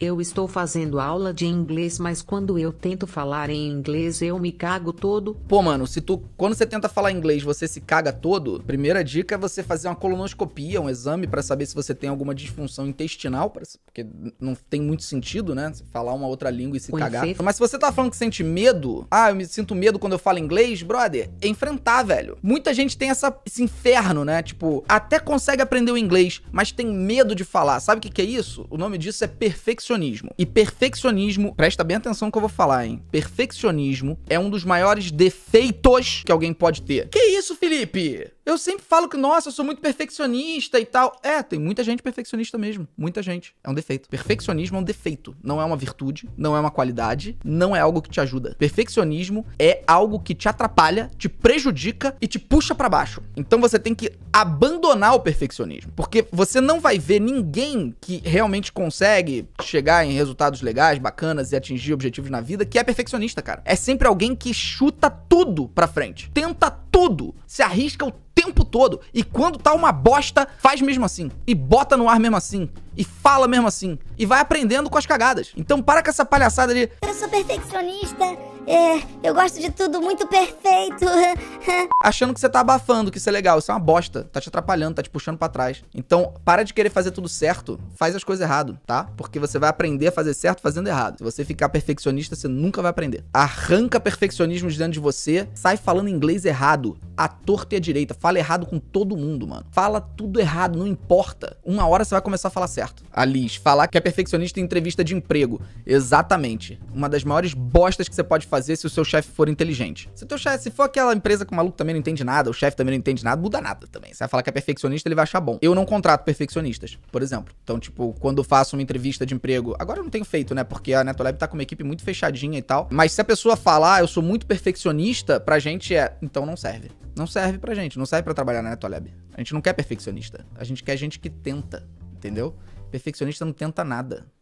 Eu estou fazendo aula de inglês, mas quando eu tento falar em inglês, eu me cago todo. Pô, mano, se tu quando você tenta falar inglês, você se caga todo? Primeira dica é você fazer uma colonoscopia, um exame para saber se você tem alguma disfunção intestinal, porque não tem muito sentido, né? falar uma outra língua e se cagar. Mas se você tá falando que sente medo, ah, eu me sinto medo quando eu falo inglês, brother, é enfrentar, velho. Muita gente tem essa, esse inferno, né? Tipo, até consegue aprender o inglês, mas tem medo de falar. Sabe o que, que é isso? O nome disso é perfeccionismo perfeccionismo. E perfeccionismo, presta bem atenção no que eu vou falar, hein? Perfeccionismo é um dos maiores defeitos que alguém pode ter. Que isso, Felipe? Eu sempre falo que, nossa, eu sou muito perfeccionista e tal. É, tem muita gente perfeccionista mesmo. Muita gente. É um defeito. Perfeccionismo é um defeito. Não é uma virtude, não é uma qualidade, não é algo que te ajuda. Perfeccionismo é algo que te atrapalha, te prejudica e te puxa para baixo. Então você tem que abandonar o perfeccionismo. Porque você não vai ver ninguém que realmente consegue chegar em resultados legais, bacanas e atingir objetivos na vida que é perfeccionista, cara. É sempre alguém que chuta tudo pra frente. Tenta tudo. Se arrisca o tempo todo. E quando tá uma bosta, faz mesmo assim. E bota no ar mesmo assim. E fala mesmo assim. E vai aprendendo com as cagadas. Então para com essa palhaçada de. Eu sou perfeccionista. É, eu gosto de tudo muito perfeito. Achando que você tá abafando, que isso é legal. Isso é uma bosta. Tá te atrapalhando, tá te puxando para trás. Então, para de querer fazer tudo certo. Faz as coisas errado, tá? Porque você vai aprender a fazer certo fazendo errado. Se você ficar perfeccionista, você nunca vai aprender. Arranca perfeccionismo de dentro de você. Sai falando inglês errado à torta e à direita. Fala errado com todo mundo, mano. Fala tudo errado, não importa. Uma hora você vai começar a falar certo. Alice, falar que é perfeccionista em entrevista de emprego. Exatamente. Uma das maiores bostas que você pode fazer se o seu chefe for inteligente. Se o teu chefe, se for aquela empresa que o maluco também não entende nada, o chefe também não entende nada, muda nada também. Você vai falar que é perfeccionista, ele vai achar bom. Eu não contrato perfeccionistas, por exemplo. Então, tipo, quando eu faço uma entrevista de emprego, agora eu não tenho feito, né? Porque a Netolab tá com uma equipe muito fechadinha e tal. Mas se a pessoa falar, ah, eu sou muito perfeccionista, pra gente é, então não serve. Não serve pra gente, não serve pra trabalhar na Netolab. A gente não quer perfeccionista. A gente quer gente que tenta, entendeu? Perfeccionista não tenta nada.